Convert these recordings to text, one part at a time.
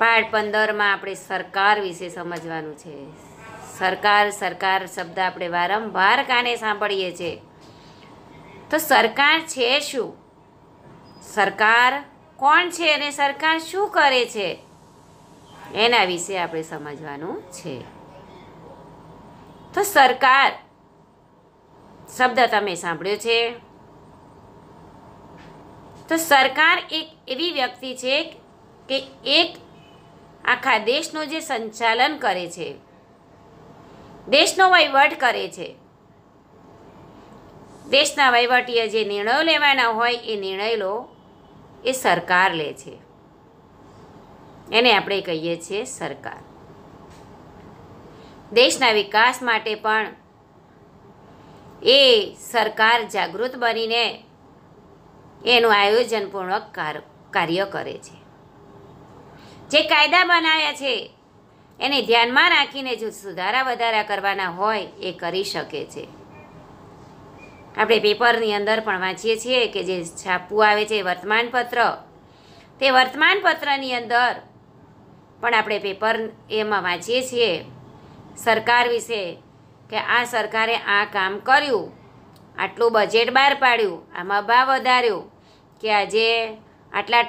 પાઠ પંદરમાં આપણે સરકાર વિશે સમજવાનું છે સરકાર સરકાર શબ્દ આપણે વારંવાર કાને સાંભળીએ છીએ તો સરકાર છે શું સરકાર કોણ છે અને સરકાર શું કરે છે એના વિશે આપણે સમજવાનું છે તો સરકાર શબ્દ તમે સાંભળ્યો છે તો સરકાર એક એવી વ્યક્તિ છે કે એક આખા દેશનું જે સંચાલન કરે છે દેશનો વહીવટ કરે છે દેશના વહીવટીય જે નિર્ણયો લેવાના હોય એ નિર્ણય લો એ સરકાર લે છે એને આપણે કહીએ છીએ સરકાર દેશના વિકાસ માટે પણ એ સરકાર જાગૃત બનીને એનું આયોજનપૂર્વક કાર્ય કરે છે જે કાયદા બનાવ્યા છે એને ધ્યાનમાં રાખીને જો સુધારા વધારા કરવાના હોય એ કરી શકે છે આપણે પેપરની અંદર પણ વાંચીએ છીએ કે જે છાપવું આવે છે વર્તમાનપત્ર તે વર્તમાનપત્રની અંદર પણ આપણે પેપર એમાં વાંચીએ છીએ સરકાર વિશે કે આ સરકારે આ કામ કર્યું આટલું બજેટ બહાર પાડ્યું આમાં ભાવ વધાર્યો કે આજે આટલા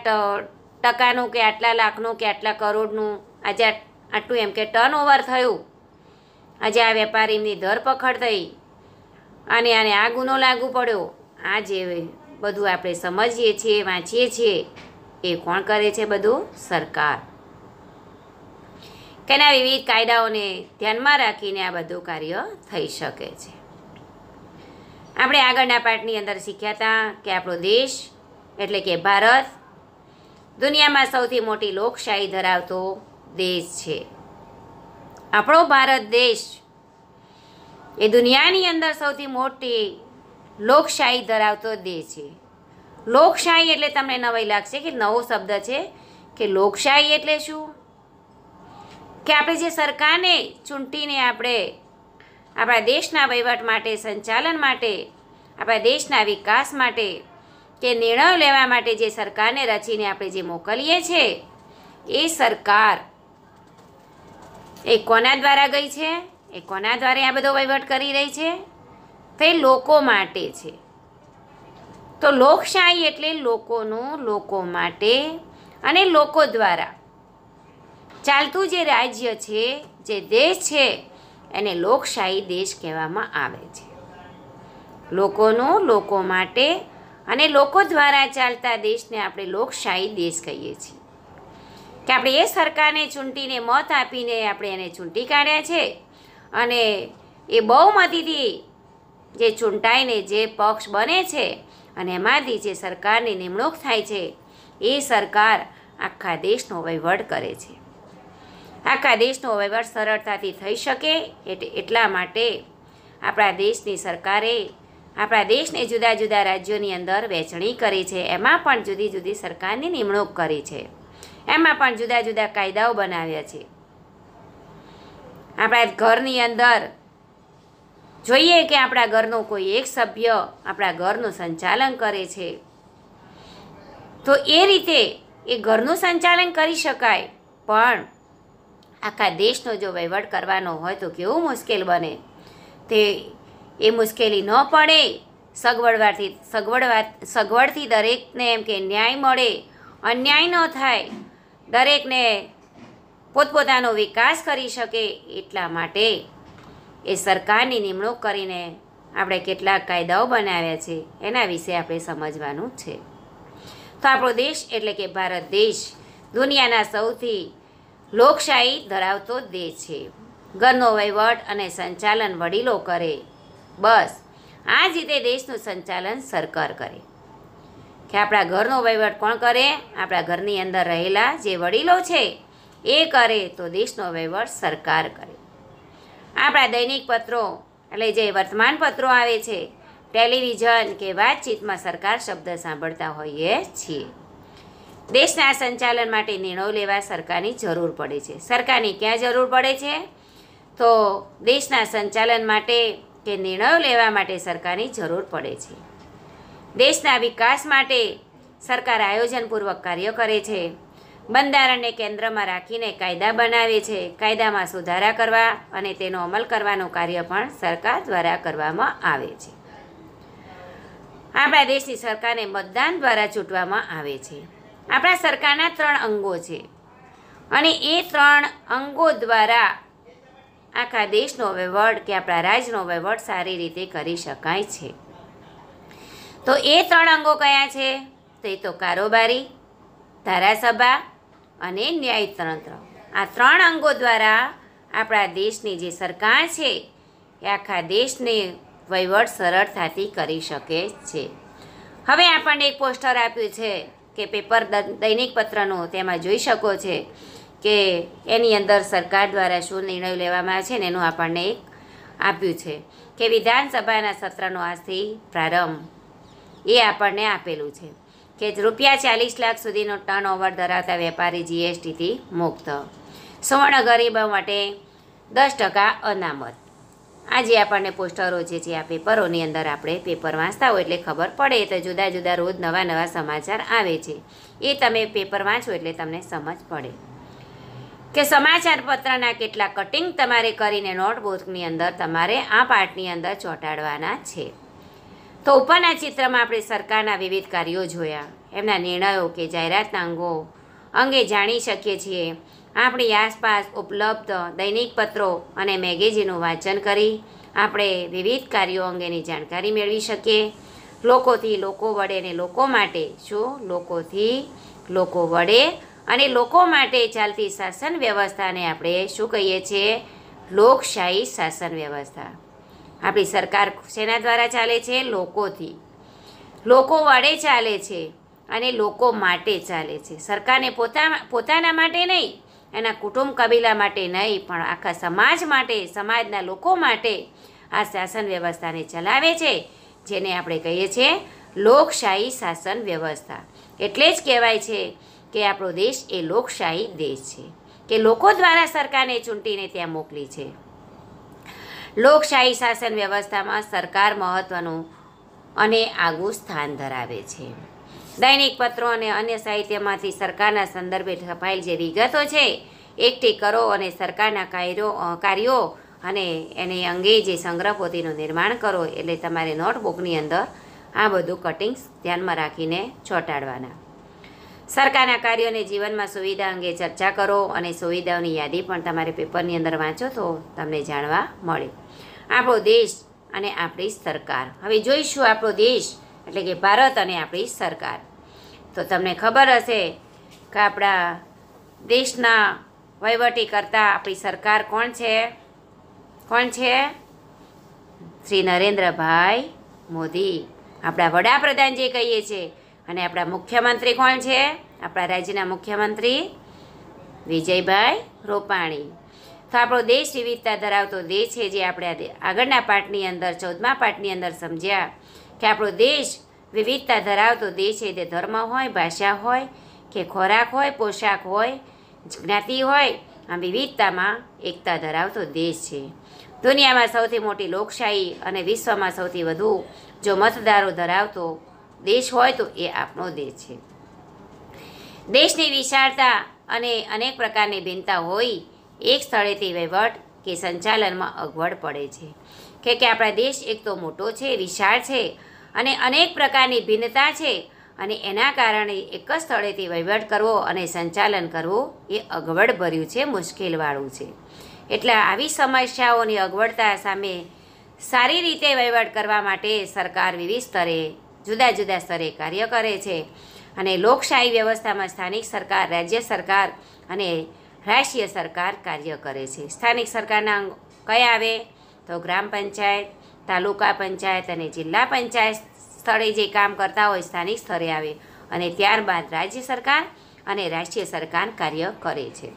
ટકાનું કે આટલા લાખનું કે આટલા કરોડનું આજે આટલું એમ કે ટર્ન ઓવર થયું આજે આ વેપારીની ધરપકડ થઈ અને આને આ ગુનો લાગુ પડ્યો આ જે બધું આપણે સમજીએ છીએ વાંચીએ છીએ એ કોણ કરે છે બધું સરકાર કેના વિવિધ કાયદાઓને ધ્યાનમાં રાખીને આ બધું કાર્ય થઈ શકે છે આપણે આગળના પાઠની અંદર શીખ્યા હતા કે આપણો દેશ એટલે કે ભારત દુનિયામાં સૌથી મોટી લોકશાહી ધરાવતો દેશ છે આપણો ભારત દેશ એ દુનિયાની અંદર સૌથી મોટી લોકશાહી ધરાવતો દેશ છે લોકશાહી એટલે તમને નવાઈ લાગશે કે નવો શબ્દ છે કે લોકશાહી એટલે શું કે આપણે જે સરકારને ચૂંટીને આપણે આપણા દેશના વહીવટ માટે સંચાલન માટે આપણા દેશના વિકાસ માટે કે નિર્ણય લેવા માટે જે સરકારને રચીને આપણે જે મોકલીએ છીએ એ સરકાર એ કોના દ્વારા ગઈ છે એ કોના દ્વારા આ બધો વહીવટ કરી રહી છે તે લોકો માટે છે તો લોકશાહી એટલે લોકોનું લોકો માટે અને લોકો દ્વારા ચાલતું જે રાજ્ય છે જે દેશ છે એને લોકશાહી દેશ કહેવામાં આવે છે લોકોનું લોકો માટે અને લોકો દ્વારા ચાલતા દેશને આપણે લોકશાહી દેશ કહીએ છીએ કે આપણે એ સરકારને ચૂંટીને મત આપીને આપણે એને ચૂંટી કાઢ્યા છે અને એ બહુમતીથી જે ચૂંટાઈને જે પક્ષ બને છે અને એમાંથી જે સરકારની નિમણૂક થાય છે એ સરકાર આખા દેશનો વહીવટ કરે છે આખા દેશનો વહીવટ સરળતાથી થઈ શકે એટલા માટે આપણા દેશની સરકારે આપણા દેશને જુદા જુદા રાજ્યોની અંદર વહેંચણી કરી છે એમાં પણ જુદી જુદી સરકારની નિમણૂક કરી છે એમાં પણ જુદા જુદા કાયદાઓ બનાવ્યા છે આપણા ઘરની અંદર જોઈએ કે આપણા ઘરનો કોઈ એક સભ્ય આપણા ઘરનું સંચાલન કરે છે તો એ રીતે એ ઘરનું સંચાલન કરી શકાય પણ આખા દેશનો જો વહીવટ કરવાનો હોય તો કેવું મુશ્કેલ બને તે એ મુશ્કેલી ન પડે સગવડવાથી સગવડવા સગવડથી દરેકને એમ કે ન્યાય મળે અન્યાય ન થાય દરેકને પોતપોતાનો વિકાસ કરી શકે એટલા માટે એ સરકારની નિમણૂક કરીને આપણે કેટલાક કાયદાઓ બનાવ્યા છે એના વિશે આપણે સમજવાનું છે તો આપણો દેશ એટલે કે ભારત દેશ દુનિયાના સૌથી લોકશાહી ધરાવતો દેશ છે ઘરનો વહીવટ અને સંચાલન વડીલો કરે બસ આ જ રીતે દેશનું સંચાલન સરકાર કરે કે આપણા ઘરનો વહીવટ કોણ કરે આપણા ઘરની અંદર રહેલા જે વડીલો છે એ કરે તો દેશનો વહીવટ સરકાર કરે આપણા દૈનિક પત્રો એટલે જે વર્તમાન પત્રો આવે છે ટેલિવિઝન કે વાતચીતમાં સરકાર શબ્દ સાંભળતા હોઈએ છીએ દેશના સંચાલન માટે નિર્ણયો લેવા સરકારની જરૂર પડે છે સરકારની ક્યાં જરૂર પડે છે તો દેશના સંચાલન માટે કે નિર્ણયો લેવા માટે સરકારની જરૂર પડે છે દેશના વિકાસ માટે સરકાર આયોજનપૂર્વક કાર્ય કરે છે બંધારણને કેન્દ્રમાં રાખીને કાયદા બનાવે છે કાયદામાં સુધારા કરવા અને તેનો અમલ કરવાનું કાર્ય પણ સરકાર દ્વારા કરવામાં આવે છે આપણા દેશની સરકારને મતદાન દ્વારા ચૂંટવામાં આવે છે આપણા સરકારના ત્રણ અંગો છે અને એ ત્રણ અંગો દ્વારા આખા દેશનો વહેવટ કે આપણા રાજ્યનો વહેવટ સારી રીતે કરી શકાય છે તો એ ત્રણ અંગો કયા છે તે તો કારોબારી ધારાસભા અને ન્યાયતંત્ર આ ત્રણ અંગો દ્વારા આપણા દેશની જે સરકાર છે એ આખા દેશને વહીવટ સરળતાથી કરી શકે છે હવે આપણને એક પોસ્ટર આપ્યું છે કે પેપર દૈનિક પત્રનું તેમાં જોઈ શકો છો કે એની અંદર સરકાર દ્વારા શું નિર્ણય લેવામાં આવે છે ને એનું આપણને એક આપ્યું છે કે વિધાનસભાના સત્રનો આજથી પ્રારંભ એ આપણને આપેલું છે કે રૂપિયા ચાલીસ લાખ સુધીનો ઓવર ધરાવતા વેપારી જીએસટીથી મુક્ત સુવર્ણ ગરીબો માટે દસ ટકા અનામત આજે આપણને પોસ્ટરો જે છે આ પેપરોની અંદર આપણે પેપર વાંચતા હોય એટલે ખબર પડે તો જુદા જુદા રોજ નવા નવા સમાચાર આવે છે એ તમે પેપર વાંચો એટલે તમને સમજ પડે કે સમાચાર પત્રના કેટલા કટિંગ તમારે કરીને નોટબુકની અંદર તમારે આ પાર્ટની અંદર ચોંટાડવાના છે તો ઉપરના ચિત્રમાં આપણે સરકારના વિવિધ કાર્યો જોયા એમના નિર્ણયો કે જાહેરાતના અંગો અંગે જાણી શકીએ છીએ આપણી આસપાસ ઉપલબ્ધ દૈનિક પત્રો અને મેગેઝીનનું વાંચન કરી આપણે વિવિધ કાર્યો અંગેની જાણકારી મેળવી શકીએ લોકોથી લોકો વડે ને લોકો માટે શું લોકોથી લોકો વડે અને લોકો માટે ચાલતી શાસન વ્યવસ્થાને આપણે શું કહીએ છીએ લોકશાહી શાસન વ્યવસ્થા આપણી સરકાર સેના દ્વારા ચાલે છે લોકોથી લોકો વડે ચાલે છે અને લોકો માટે ચાલે છે સરકારને પોતા પોતાના માટે નહીં એના કુટુંબ કબીલા માટે નહીં પણ આખા સમાજ માટે સમાજના લોકો માટે આ શાસન વ્યવસ્થાને ચલાવે છે જેને આપણે કહીએ છીએ લોકશાહી શાસન વ્યવસ્થા એટલે જ કહેવાય છે કે આપણો દેશ એ લોકશાહી દેશ છે કે લોકો દ્વારા સરકારને ચૂંટીને ત્યાં મોકલી છે લોકશાહી શાસન વ્યવસ્થામાં સરકાર મહત્વનું અને આગવું સ્થાન ધરાવે છે દૈનિક પત્રો અને અન્ય સાહિત્યમાંથી સરકારના સંદર્ભે છપાયેલ જે વિગતો છે એકઠી કરો અને સરકારના કાર્યો કાર્યો અને એને અંગે જે સંગ્રહ પોતીનું નિર્માણ કરો એટલે તમારે નોટબુકની અંદર આ બધું કટિંગ્સ ધ્યાનમાં રાખીને ચોંટાડવાના સરકારના કાર્યો અને જીવનમાં સુવિધા અંગે ચર્ચા કરો અને સુવિધાઓની યાદી પણ તમારે પેપરની અંદર વાંચો તો તમને જાણવા મળે આપણો દેશ અને આપણી સરકાર હવે જોઈશું આપણો દેશ એટલે કે ભારત અને આપણી સરકાર તો તમને ખબર હશે કે આપણા દેશના વહીવટી કરતાં આપણી સરકાર કોણ છે કોણ છે શ્રી નરેન્દ્રભાઈ મોદી આપણા વડાપ્રધાન જે કહીએ છીએ અને આપણા મુખ્યમંત્રી કોણ છે આપણા રાજ્યના મુખ્યમંત્રી વિજયભાઈ રૂપાણી તો આપણો દેશ વિવિધતા ધરાવતો દેશ છે જે આપણે આગળના પાઠની અંદર ચૌદમા પાઠની અંદર સમજ્યા કે આપણો દેશ વિવિધતા ધરાવતો દેશ છે તે ધર્મ હોય ભાષા હોય કે ખોરાક હોય પોશાક હોય જ્ઞાતિ હોય આ વિવિધતામાં એકતા ધરાવતો દેશ છે દુનિયામાં સૌથી મોટી લોકશાહી અને વિશ્વમાં સૌથી વધુ જો મતદારો ધરાવતો દેશ હોય તો એ આપણો દેશ છે દેશની વિશાળતા અને અનેક પ્રકારની ભિન્નતા હોય એક સ્થળેથી વહીવટ કે સંચાલનમાં અગવડ પડે છે કે કે આપણા દેશ એક તો મોટો છે વિશાળ છે અને અનેક પ્રકારની ભિન્નતા છે અને એના કારણે એક જ સ્થળેથી વહીવટ કરવો અને સંચાલન કરવું એ અગવડ ભર્યું છે મુશ્કેલવાળું છે એટલે આવી સમસ્યાઓની અગવડતા સામે સારી રીતે વહીવટ કરવા માટે સરકાર વિવિધ સ્તરે જુદા જુદા સ્તરે કાર્ય કરે છે અને લોકશાહી વ્યવસ્થામાં સ્થાનિક સરકાર રાજ્ય સરકાર અને રાષ્ટ્રીય સરકાર કાર્ય કરે છે સ્થાનિક સરકારના અંગ કયા આવે તો ગ્રામ પંચાયત તાલુકા પંચાયત અને જિલ્લા પંચાયત સ્થળે જે કામ કરતા હોય સ્થાનિક સ્તરે આવે અને ત્યારબાદ રાજ્ય સરકાર અને રાષ્ટ્રીય સરકાર કાર્ય કરે છે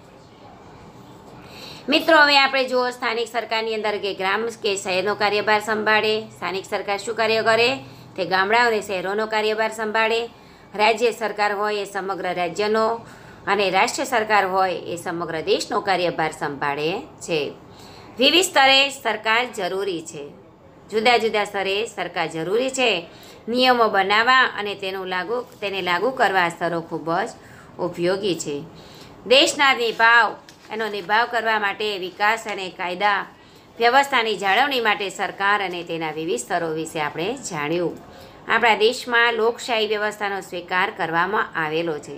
મિત્રો હવે આપણે જુઓ સ્થાનિક સરકારની અંદર કે ગ્રામ કે શહેરનો કાર્યભાર સંભાળે સ્થાનિક સરકાર શું કાર્ય કરે તે ગામડા અને શહેરોનો કાર્યભાર સંભાળે રાજ્ય સરકાર હોય એ સમગ્ર રાજ્યનો અને રાષ્ટ્ર સરકાર હોય એ સમગ્ર દેશનો કાર્યભાર સંભાળે છે વિવિધ સ્તરે સરકાર જરૂરી છે જુદા જુદા સ્તરે સરકાર જરૂરી છે નિયમો બનાવવા અને તેનું લાગુ તેને લાગુ કરવા સ્તરો ખૂબ જ ઉપયોગી છે દેશના નિભાવ એનો નિભાવ કરવા માટે વિકાસ અને કાયદા વ્યવસ્થાની જાળવણી માટે સરકાર અને તેના વિવિધ સ્તરો વિશે આપણે જાણ્યું આપણા દેશમાં લોકશાહી વ્યવસ્થાનો સ્વીકાર કરવામાં આવેલો છે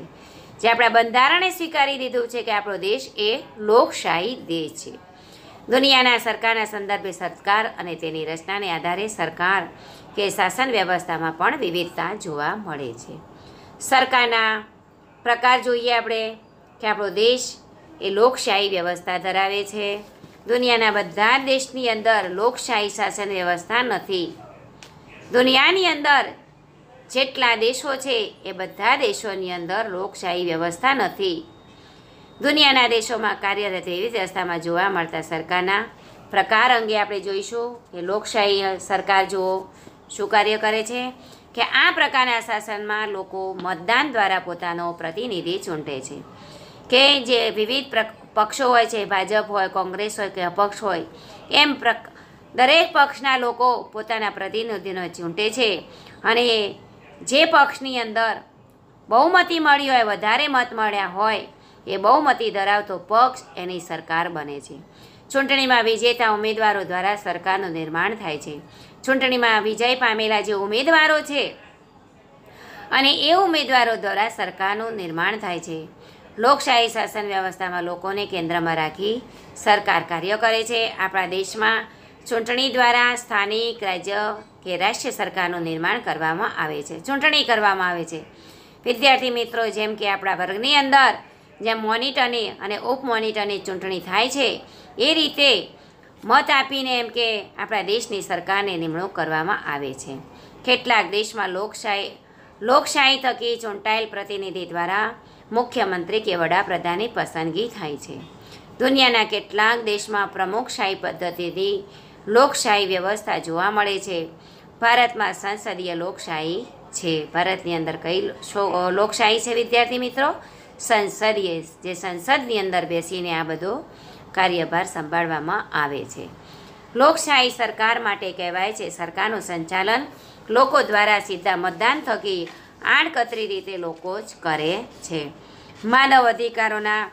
જે આપણા બંધારણે સ્વીકારી દીધું છે કે આપણો દેશ એ લોકશાહી દેશ છે દુનિયાના સરકારના સંદર્ભે સરકાર અને તેની રચનાને આધારે સરકાર કે શાસન વ્યવસ્થામાં પણ વિવિધતા જોવા મળે છે સરકારના પ્રકાર જોઈએ આપણે કે આપણો દેશ એ લોકશાહી વ્યવસ્થા ધરાવે છે દુનિયાના બધા દેશની અંદર લોકશાહી શાસન વ્યવસ્થા નથી દુનિયાની અંદર જેટલા દેશો છે એ બધા દેશોની અંદર લોકશાહી વ્યવસ્થા નથી દુનિયાના દેશોમાં કાર્યરત એવી વ્યવસ્થામાં જોવા મળતા સરકારના પ્રકાર અંગે આપણે જોઈશું કે લોકશાહી સરકાર જુઓ શું કાર્ય કરે છે કે આ પ્રકારના શાસનમાં લોકો મતદાન દ્વારા પોતાનો પ્રતિનિધિ ચૂંટે છે કે જે વિવિધ પ્રક પક્ષો હોય છે ભાજપ હોય કોંગ્રેસ હોય કે અપક્ષ હોય એમ દરેક પક્ષના લોકો પોતાના પ્રતિનિધિનો ચૂંટે છે અને જે પક્ષની અંદર બહુમતી મળી હોય વધારે મત મળ્યા હોય એ બહુમતી ધરાવતો પક્ષ એની સરકાર બને છે ચૂંટણીમાં વિજેતા ઉમેદવારો દ્વારા સરકારનું નિર્માણ થાય છે ચૂંટણીમાં વિજય પામેલા જે ઉમેદવારો છે અને એ ઉમેદવારો દ્વારા સરકારનું નિર્માણ થાય છે લોકશાહી શાસન વ્યવસ્થામાં લોકોને કેન્દ્રમાં રાખી સરકાર કાર્ય કરે છે આપણા દેશમાં ચૂંટણી દ્વારા સ્થાનિક રાજ્ય કે રાષ્ટ્રીય સરકારનું નિર્માણ કરવામાં આવે છે ચૂંટણી કરવામાં આવે છે વિદ્યાર્થી મિત્રો જેમ કે આપણા વર્ગની અંદર જેમ મોનિટરની અને ઉપમોનિટરની ચૂંટણી થાય છે એ રીતે મત આપીને એમ કે આપણા દેશની સરકારને નિમણૂક કરવામાં આવે છે કેટલાક દેશમાં લોકશાહી લોકશાહી થકી ચૂંટાયેલ પ્રતિનિધિ દ્વારા મુખ્યમંત્રી કે વડાપ્રધાનની પસંદગી થાય છે દુનિયાના કેટલાક દેશમાં પ્રમુખશાહી પદ્ધતિથી લોકશાહી વ્યવસ્થા જોવા મળે છે ભારતમાં સંસદીય લોકશાહી છે ભારતની અંદર કઈ લોકશાહી છે વિદ્યાર્થી મિત્રો સંસદીય જે સંસદની અંદર બેસીને આ બધો કાર્યભાર સંભાળવામાં આવે છે લોકશાહી સરકાર માટે કહેવાય છે સરકારનું સંચાલન લોકો દ્વારા સીધા મતદાન થકી આડકતરી રીતે લોકો જ કરે છે માનવ અધિકારોના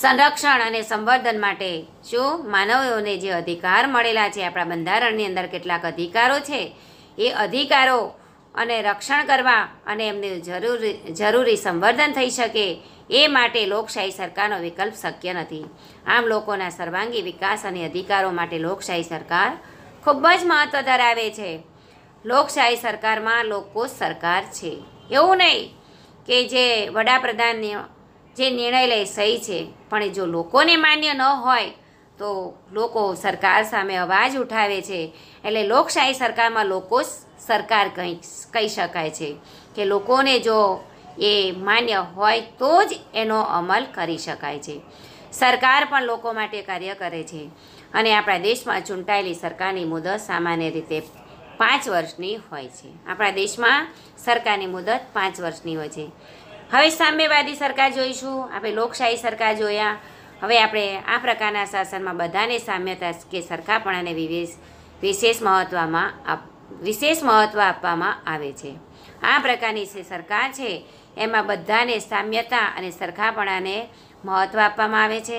સંરક્ષણ અને સંવર્ધન માટે શું માનવોને જે અધિકાર મળેલા છે આપણા બંધારણની અંદર કેટલાક અધિકારો છે એ અધિકારો અને રક્ષણ કરવા અને એમને જરૂરી જરૂરી સંવર્ધન થઈ શકે એ માટે લોકશાહી સરકારનો વિકલ્પ શક્ય નથી આમ લોકોના સર્વાંગી વિકાસ અને અધિકારો માટે લોકશાહી સરકાર ખૂબ જ મહત્ત્વ ધરાવે છે લોકશાહી સરકારમાં લોકો સરકાર છે એવું નહીં કે જે વડાપ્રધાન જે નિર્ણય લે સહી છે પણ જો લોકોને માન્ય ન હોય તો લોકો સરકાર સામે અવાજ ઉઠાવે છે એટલે લોકશાહી સરકારમાં લોકો સરકાર કહી કહી શકાય છે કે લોકોને જો એ માન્ય હોય તો જ એનો અમલ કરી શકાય છે સરકાર પણ લોકો માટે કાર્ય કરે છે અને આપણા દેશમાં ચૂંટાયેલી સરકારની મુદત સામાન્ય રીતે પાંચ વર્ષની હોય છે આપણા દેશમાં સરકારની મુદત પાંચ વર્ષની હોય છે હવે સામ્યવાદી સરકાર જોઈશું આપણે લોકશાહી સરકાર જોયા હવે આપણે આ પ્રકારના શાસનમાં બધાને સામ્યતા કે સરખાપણાને વિવેશ વિશેષ મહત્ત્વમાં વિશેષ મહત્ત્વ આપવામાં આવે છે આ પ્રકારની જે સરકાર છે એમાં બધાને સામ્યતા અને સરખાપણાને મહત્ત્વ આપવામાં આવે છે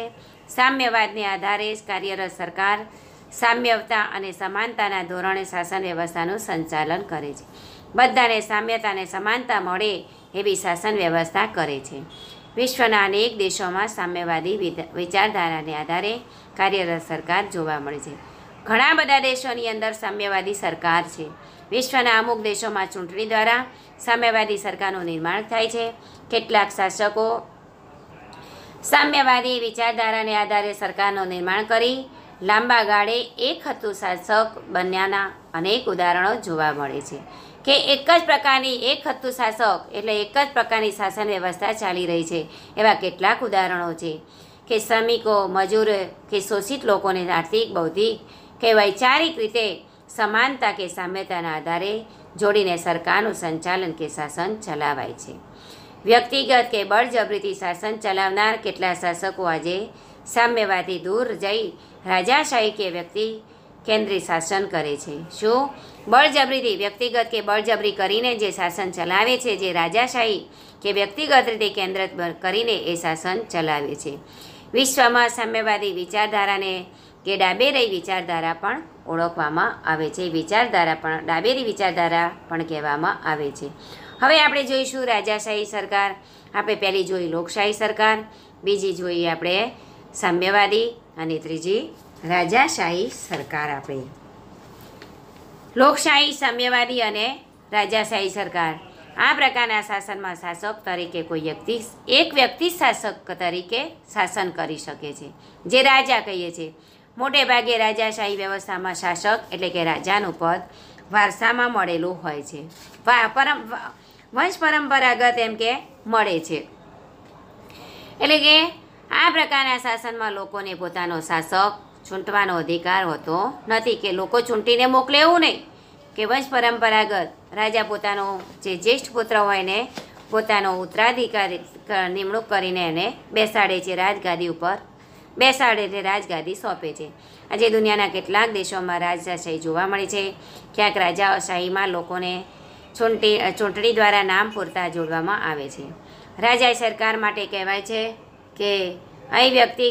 સામ્યવાદને આધારે કાર્યરત સરકાર સામ્યવતા અને સમાનતાના ધોરણે શાસન વ્યવસ્થાનું સંચાલન કરે છે બધાને સામ્યતા અને સમાનતા મળે એવી શાસન વ્યવસ્થા કરે છે વિશ્વના અનેક દેશોમાં સામ્યવાદી વિચારધારાને આધારે કાર્યરત સરકાર જોવા મળે છે ઘણા બધા દેશોની અંદર સામ્યવાદી સરકાર છે વિશ્વના અમુક દેશોમાં ચૂંટણી દ્વારા સામ્યવાદી સરકારનું નિર્માણ થાય છે કેટલાક શાસકો સામ્યવાદી વિચારધારાને આધારે સરકારનું નિર્માણ કરી લાંબા ગાળે એક હતું શાસક બન્યાના અનેક ઉદાહરણો જોવા મળે છે કે એક જ પ્રકારની એક હતું શાસક એટલે એક જ પ્રકારની શાસન વ્યવસ્થા ચાલી રહી છે એવા કેટલાક ઉદાહરણો છે કે શ્રમિકો મજૂર કે શોષિત લોકોને આર્થિક બૌદ્ધિક કે વૈચારિક રીતે સમાનતા કે સામ્યતાના આધારે જોડીને સરકારનું સંચાલન કે શાસન ચલાવાય છે વ્યક્તિગત કે બળજબરીથી શાસન ચલાવનાર કેટલા શાસકો આજે સામ્યવાદી દૂર જઈ રાજાશાહી કે વ્યક્તિ કેન્દ્રીય શાસન કરે છે શું બળજબરીથી વ્યક્તિગત કે બળજબરી કરીને જે શાસન ચલાવે છે જે રાજાશાહી કે વ્યક્તિગત રીતે કેન્દ્ર કરીને એ શાસન ચલાવે છે વિશ્વમાં સામ્યવાદી વિચારધારાને કે ડાબેરી વિચારધારા પણ ઓળખવામાં આવે છે વિચારધારા પણ ડાબેરી વિચારધારા પણ કહેવામાં આવે છે હવે આપણે જોઈશું રાજાશાહી સરકાર આપણે પહેલી જોઈ લોકશાહી સરકાર બીજી જોઈએ આપણે સામ્યવાદી અને ત્રીજી રાજાશાહી સરકાર આપણી લોકશાહી સામ્યવાદી અને રાજાશાહી સરકાર આ પ્રકારના શાસનમાં શાસક તરીકે કોઈ વ્યક્તિ એક વ્યક્તિ શાસક તરીકે શાસન કરી શકે છે જે રાજા કહીએ છીએ મોટે ભાગે રાજાશાહી વ્યવસ્થામાં શાસક એટલે કે રાજાનું પદ વારસામાં મળેલું હોય છે પરમ વંશ પરંપરાગત એમ કે મળે છે એટલે કે આ પ્રકારના શાસનમાં લોકોને પોતાનો શાસક ચૂંટવાનો અધિકાર હોતો નથી કે લોકો ચૂંટીને મોકલે એવું નહીં કે વંશ પરંપરાગત રાજા પોતાનો જે જ્યેષ્ઠ પુત્ર હોય એને પોતાનો ઉત્તરાધિકારી નિમણૂક કરીને એને બેસાડે છે રાજગાદી ઉપર બેસાડે એટલે રાજગાદી સોંપે છે આજે દુનિયાના કેટલાક દેશોમાં રાજાશાહી જોવા મળે છે ક્યાંક રાજાશાહીમાં લોકોને ચૂંટણી ચૂંટણી દ્વારા નામ પૂરતા જોડવામાં આવે છે રાજા સરકાર માટે કહેવાય છે કે અહીં વ્યક્તિ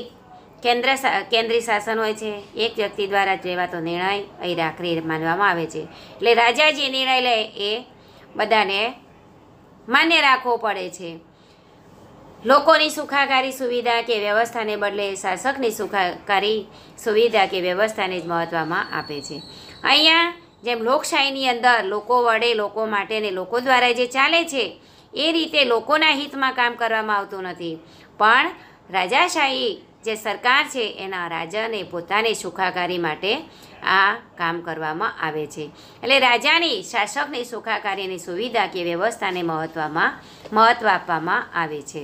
કેન્દ્ર કેન્દ્રીય શાસન હોય છે એક વ્યક્તિ દ્વારા જેવા તો નિર્ણય અહીં રાખરી માનવામાં આવે છે એટલે રાજા જે નિર્ણય લે એ બધાને માન્ય રાખવો પડે છે લોકોની સુખાકારી સુવિધા કે વ્યવસ્થાને બદલે શાસકની સુખાકારી સુવિધા કે વ્યવસ્થાને જ મહત્ત્વમાં આપે છે અહીંયા જેમ લોકશાહીની અંદર લોકો વડે લોકો માટે ને લોકો દ્વારા જે ચાલે છે એ રીતે લોકોના હિતમાં કામ કરવામાં આવતું નથી પણ રાજાશાહી જે સરકાર છે એના રાજાને પોતાની સુખાકારી માટે આ કામ કરવામાં આવે છે એટલે રાજાની શાસકની સુખાકારીની સુવિધા કે વ્યવસ્થાને મહત્વમાં મહત્વ આપવામાં આવે છે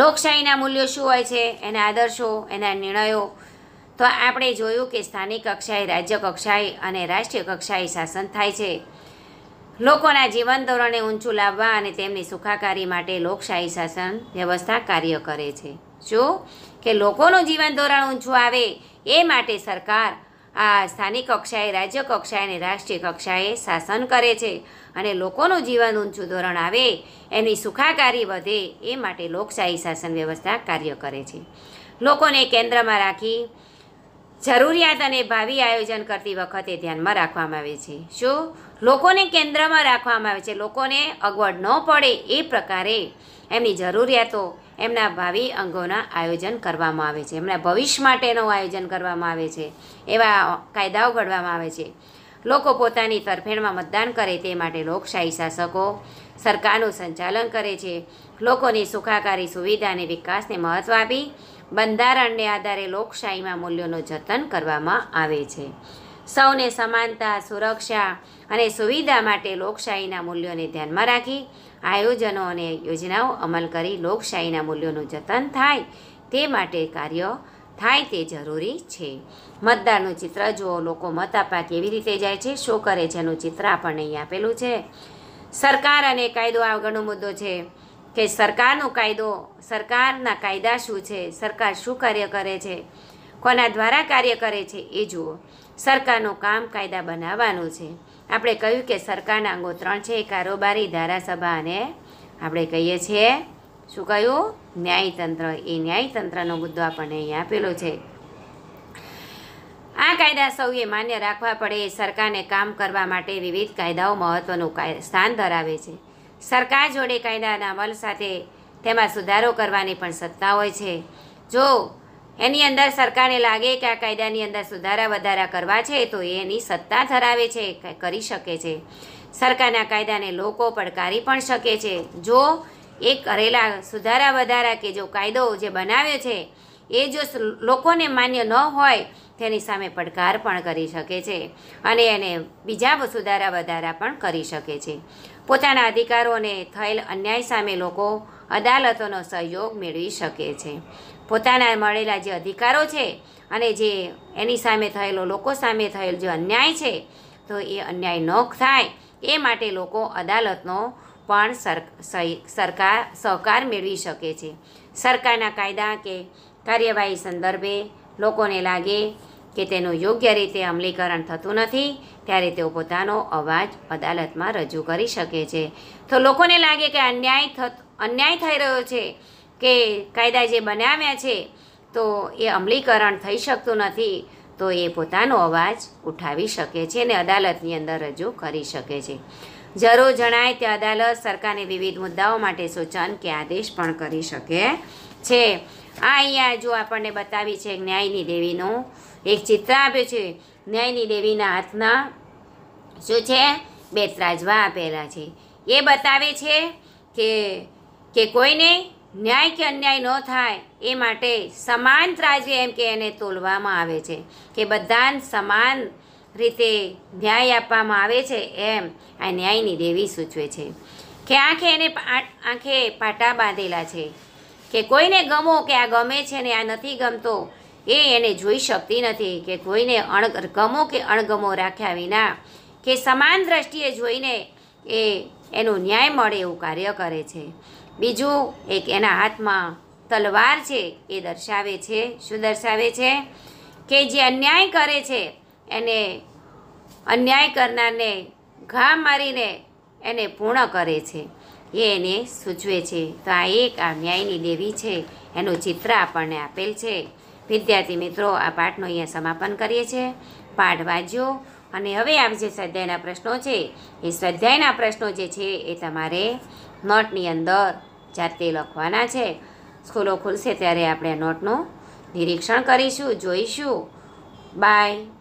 લોકશાહીના મૂલ્યો શું હોય છે એના આદર્શો એના નિર્ણયો તો આપણે જોયું કે સ્થાનિક કક્ષાએ રાજ્ય કક્ષાએ અને રાષ્ટ્રીય કક્ષાએ શાસન થાય છે લોકોના જીવન ધોરણે ઊંચું લાવવા અને તેમની સુખાકારી માટે લોકશાહી શાસન વ્યવસ્થા કાર્ય કરે છે શું કે લોકોનું જીવન ધોરણ ઊંચું આવે એ માટે સરકાર આ સ્થાનિક કક્ષાએ રાજ્ય કક્ષાએ અને રાષ્ટ્રીય કક્ષાએ શાસન કરે છે અને લોકોનું જીવન ઊંચું ધોરણ આવે એની સુખાકારી વધે એ માટે લોકશાહી શાસન વ્યવસ્થા કાર્ય કરે છે લોકોને કેન્દ્રમાં રાખી જરૂરિયાત અને ભાવિ આયોજન કરતી વખતે ધ્યાનમાં રાખવામાં આવે છે શું લોકોને કેન્દ્રમાં રાખવામાં આવે છે લોકોને અગવડ ન પડે એ પ્રકારે એમની જરૂરિયાતો એમના ભાવિ અંગોના આયોજન કરવામાં આવે છે એમના ભવિષ્ય માટેનું આયોજન કરવામાં આવે છે એવા કાયદાઓ ઘડવામાં આવે છે લોકો પોતાની તરફેણમાં મતદાન કરે તે માટે લોકશાહી શાસકો સરકારનું સંચાલન કરે છે લોકોની સુખાકારી સુવિધા અને વિકાસને મહત્ત્વ આપી બંધારણને આધારે લોકશાહીમાં મૂલ્યોનું જતન કરવામાં આવે છે સૌને સમાનતા સુરક્ષા અને સુવિધા માટે લોકશાહીના મૂલ્યોને ધ્યાનમાં રાખી આયોજનો અને યોજનાઓ અમલ કરી લોકશાહીના મૂલ્યોનું જતન થાય તે માટે કાર્ય થાય તે જરૂરી છે મતદારનું ચિત્ર જુઓ લોકો મત આપવા કેવી રીતે જાય છે શું કરે છે એનું ચિત્ર આપણને અહીં આપેલું છે સરકાર અને કાયદો આગળનો મુદ્દો છે કે સરકારનો કાયદો સરકારના કાયદા શું છે સરકાર શું કાર્ય કરે છે કોના દ્વારા કાર્ય કરે છે એ જુઓ સરકારનું કામ કાયદા બનાવવાનું છે આપણે કહ્યું કે સરકારના અંગો ત્રણ છે કારોબારી ધારાસભા અને આપણે કહીએ છીએ શું કહ્યું ન્યાયતંત્ર એ ન્યાયતંત્રનો મુદ્દો આપણને અહીં આપેલો છે આ કાયદા સૌએ માન્ય રાખવા પડે સરકારને કામ કરવા માટે વિવિધ કાયદાઓ મહત્ત્વનું સ્થાન ધરાવે છે સરકાર જોડે કાયદાના અમલ સાથે તેમાં સુધારો કરવાની પણ સત્તા હોય છે જો એની અંદર સરકારને લાગે કે આ કાયદાની અંદર સુધારા વધારા કરવા છે તો એની સત્તા ધરાવે છે કરી શકે છે સરકારના કાયદાને લોકો પડકારી પણ શકે છે જો એ કરેલા સુધારા વધારા કે જો કાયદો જે બનાવ્યો છે એ જો લોકોને માન્ય ન હોય તેની સામે પડકાર પણ કરી શકે છે અને એને બીજા સુધારા વધારા પણ કરી શકે છે પોતાના અધિકારોને થયેલ અન્યાય સામે લોકો અદાલતોનો સહયોગ મેળવી શકે છે પોતાના મળેલા જે અધિકારો છે અને જે એની સામે થયેલો લોકો સામે થયેલ જે અન્યાય છે તો એ અન્યાય ન થાય એ માટે લોકો અદાલતનો પણ સરકાર સહકાર મેળવી શકે છે સરકારના કાયદા કે કાર્યવાહી સંદર્ભે લોકોને લાગે કે તેનું યોગ્ય રીતે અમલીકરણ થતું નથી ત્યારે તેઓ પોતાનો અવાજ અદાલતમાં રજૂ કરી શકે છે તો લોકોને લાગે કે અન્યાય થત અન્યાય થઈ રહ્યો છે કે કાયદા જે બનાવ્યા છે તો એ અમલીકરણ થઈ શકતું નથી તો એ પોતાનો અવાજ ઉઠાવી શકે છે અને અદાલતની અંદર રજૂ કરી શકે છે જરૂર જણાય તે અદાલત સરકારને વિવિધ મુદ્દાઓ માટે સૂચન કે આદેશ પણ કરી શકે છે આ અહીંયા જો આપણને બતાવી છે ન્યાયની દેવીનું એક ચિત્ર આપ્યું છે ન્યાયની દેવીના હાથના શું છે બે ત્રાજવા આપેલા છે એ બતાવે છે કે કે કોઈને ન્યાય કે અન્યાય ન થાય એ માટે સમાન ત્રાજવી એમ કે એને તોલવામાં આવે છે કે બધાને સમાન રીતે ન્યાય આપવામાં આવે છે એમ આ ન્યાયની દેવી સૂચવે છે કે આંખે એને આંખે પાટા બાંધેલા છે કે કોઈને ગમો કે આ ગમે છે ને આ નથી ગમતો એ એને જોઈ શકતી નથી કે કોઈને અણગમો કે અણગમો રાખ્યા વિના કે સમાન દ્રષ્ટિએ જોઈને એ એનો ન્યાય મળે એવું કાર્ય કરે છે બીજું એક એના હાથમાં તલવાર છે એ દર્શાવે છે શું દર્શાવે છે કે જે અન્યાય કરે છે એને અન્યાય કરનારને ઘા મારીને એને પૂર્ણ કરે છે એ એને સૂચવે છે તો આ એક આ ન્યાયની દેવી છે એનું ચિત્ર આપણને આપેલ છે વિદ્યાર્થી મિત્રો આ પાઠનું અહીંયા સમાપન કરીએ છીએ પાઠ વાંચ્યો અને હવે આ જે સ્વાધ્યાયના પ્રશ્નો છે એ સ્વાધ્યાયના પ્રશ્નો જે છે એ તમારે નોટની અંદર જાતે લખવાના છે સ્કૂલો ખુલશે ત્યારે આપણે નોટનું નિરીક્ષણ કરીશું જોઈશું બાય